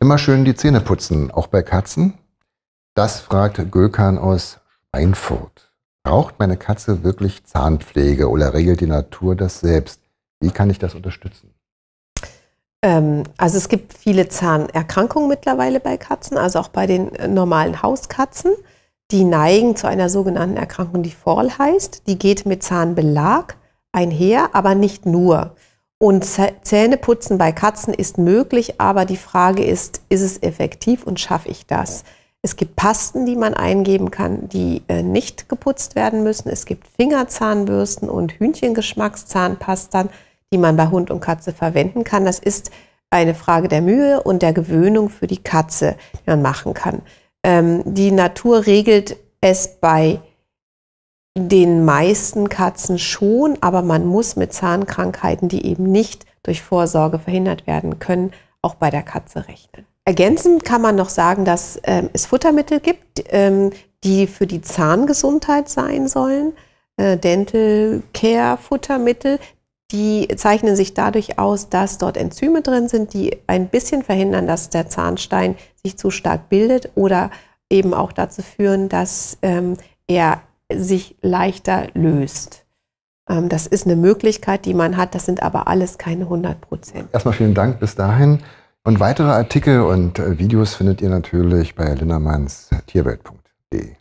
Immer schön die Zähne putzen, auch bei Katzen? Das fragt Gökan aus Schweinfurt. Braucht meine Katze wirklich Zahnpflege oder regelt die Natur das selbst? Wie kann ich das unterstützen? Ähm, also es gibt viele Zahnerkrankungen mittlerweile bei Katzen, also auch bei den äh, normalen Hauskatzen. Die neigen zu einer sogenannten Erkrankung, die Fall heißt. Die geht mit Zahnbelag einher, aber nicht nur. Und Zähneputzen bei Katzen ist möglich, aber die Frage ist, ist es effektiv und schaffe ich das? Es gibt Pasten, die man eingeben kann, die äh, nicht geputzt werden müssen. Es gibt Fingerzahnbürsten und Hühnchengeschmackszahnpastern, die man bei Hund und Katze verwenden kann. Das ist eine Frage der Mühe und der Gewöhnung für die Katze, die man machen kann. Ähm, die Natur regelt es bei den meisten Katzen schon, aber man muss mit Zahnkrankheiten, die eben nicht durch Vorsorge verhindert werden können, auch bei der Katze rechnen. Ergänzend kann man noch sagen, dass ähm, es Futtermittel gibt, ähm, die für die Zahngesundheit sein sollen. Äh, Dental Care Futtermittel, die zeichnen sich dadurch aus, dass dort Enzyme drin sind, die ein bisschen verhindern, dass der Zahnstein sich zu stark bildet oder eben auch dazu führen, dass ähm, er sich leichter löst. Ähm, das ist eine Möglichkeit, die man hat. Das sind aber alles keine 100 Prozent. Erstmal vielen Dank bis dahin. Und weitere Artikel und äh, Videos findet ihr natürlich bei lindermanns tierwelt.de.